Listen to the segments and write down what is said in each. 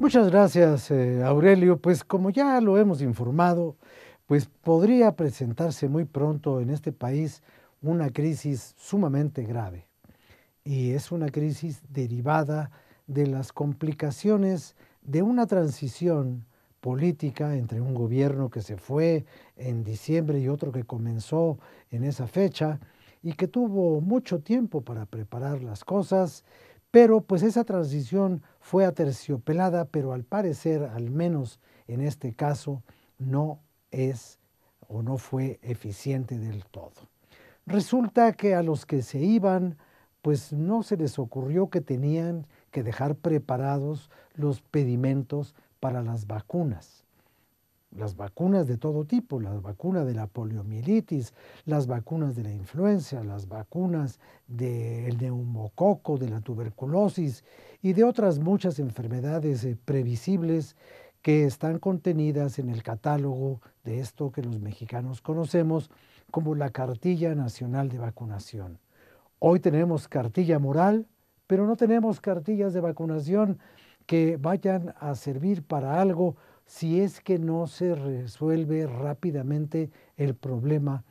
Muchas gracias, eh, Aurelio. Pues como ya lo hemos informado, pues podría presentarse muy pronto en este país una crisis sumamente grave. Y es una crisis derivada de las complicaciones de una transición política entre un gobierno que se fue en diciembre y otro que comenzó en esa fecha y que tuvo mucho tiempo para preparar las cosas, pero pues esa transición fue aterciopelada, pero al parecer, al menos en este caso, no es o no fue eficiente del todo. Resulta que a los que se iban, pues no se les ocurrió que tenían que dejar preparados los pedimentos para las vacunas las vacunas de todo tipo, las vacunas de la poliomielitis, las vacunas de la influenza, las vacunas del neumococo, de la tuberculosis y de otras muchas enfermedades eh, previsibles que están contenidas en el catálogo de esto que los mexicanos conocemos como la Cartilla Nacional de Vacunación. Hoy tenemos cartilla moral, pero no tenemos cartillas de vacunación que vayan a servir para algo si es que no se resuelve rápidamente el problema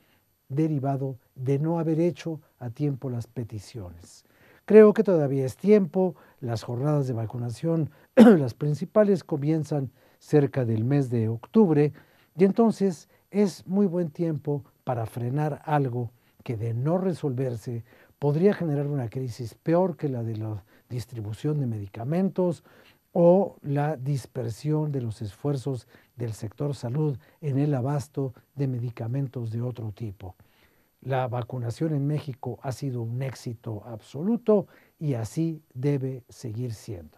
derivado de no haber hecho a tiempo las peticiones. Creo que todavía es tiempo, las jornadas de vacunación, las principales, comienzan cerca del mes de octubre y entonces es muy buen tiempo para frenar algo que de no resolverse podría generar una crisis peor que la de la distribución de medicamentos, o la dispersión de los esfuerzos del sector salud en el abasto de medicamentos de otro tipo. La vacunación en México ha sido un éxito absoluto y así debe seguir siendo.